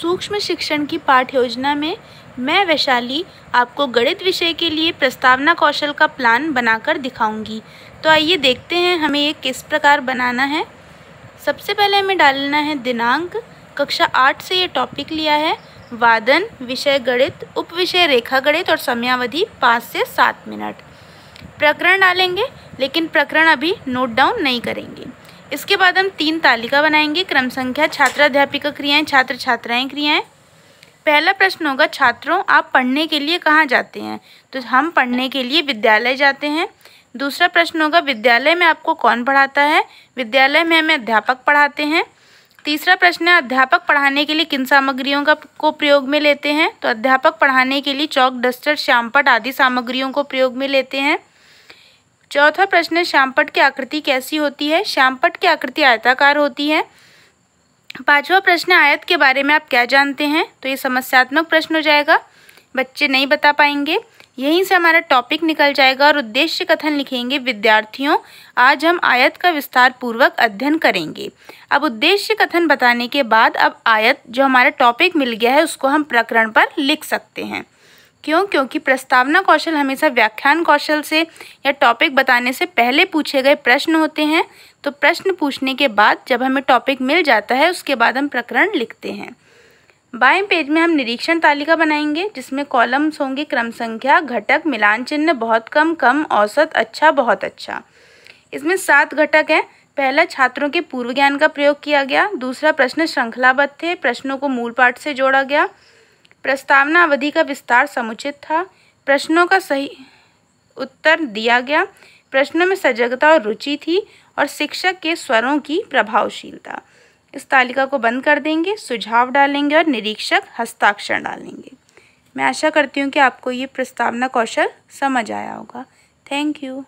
सूक्ष्म शिक्षण की पाठ योजना में मैं वैशाली आपको गणित विषय के लिए प्रस्तावना कौशल का प्लान बनाकर दिखाऊंगी तो आइए देखते हैं हमें ये किस प्रकार बनाना है सबसे पहले हमें डालना है दिनांक कक्षा आठ से ये टॉपिक लिया है वादन विषय गणित उप विषय रेखा गणित और समयावधि पाँच से सात मिनट प्रकरण डालेंगे लेकिन प्रकरण अभी नोट डाउन नहीं करेंगे इसके बाद हम तीन तालिका बनाएंगे क्रम संख्या छात्र अध्यापिका क्रियाएं छात्र छात्राएं क्रियाएं पहला प्रश्न होगा छात्रों आप पढ़ने के लिए कहाँ जाते हैं तो हम पढ़ने के लिए विद्यालय जाते हैं दूसरा प्रश्न होगा विद्यालय में आपको कौन पढ़ाता है विद्यालय में हमें अध्यापक पढ़ाते हैं तीसरा प्रश्न है अध्यापक पढ़ाने के लिए किन सामग्रियों का को प्रयोग में लेते हैं तो अध्यापक पढ़ाने के लिए चौक डस्टर श्यामपट आदि सामग्रियों को प्रयोग में लेते हैं चौथा प्रश्न है श्यामपट की आकृति कैसी होती है श्यामपट की आकृति आयताकार होती है पांचवा प्रश्न आयत के बारे में आप क्या जानते हैं तो ये समस्यात्मक प्रश्न हो जाएगा बच्चे नहीं बता पाएंगे यहीं से हमारा टॉपिक निकल जाएगा और उद्देश्य कथन लिखेंगे विद्यार्थियों आज हम आयत का विस्तार पूर्वक अध्ययन करेंगे अब उद्देश्य कथन बताने के बाद अब आयत जो हमारा टॉपिक मिल गया है उसको हम प्रकरण पर लिख सकते हैं क्यों क्योंकि प्रस्तावना कौशल हमेशा व्याख्यान कौशल से या टॉपिक बताने से पहले पूछे गए प्रश्न होते हैं तो प्रश्न पूछने के बाद जब हमें टॉपिक मिल जाता है उसके बाद हम प्रकरण लिखते हैं बाएं पेज में हम निरीक्षण तालिका बनाएंगे जिसमें कॉलम्स होंगे क्रम संख्या घटक मिलान चिन्ह बहुत कम कम औसत अच्छा बहुत अच्छा इसमें सात घटक हैं पहला छात्रों के पूर्व ज्ञान का प्रयोग किया गया दूसरा प्रश्न श्रृंखलाबद्ध थे प्रश्नों को मूल पाठ से जोड़ा गया प्रस्तावना अवधि का विस्तार समुचित था प्रश्नों का सही उत्तर दिया गया प्रश्नों में सजगता और रुचि थी और शिक्षक के स्वरों की प्रभावशीलता इस तालिका को बंद कर देंगे सुझाव डालेंगे और निरीक्षक हस्ताक्षर डालेंगे मैं आशा करती हूँ कि आपको ये प्रस्तावना कौशल समझ आया होगा थैंक यू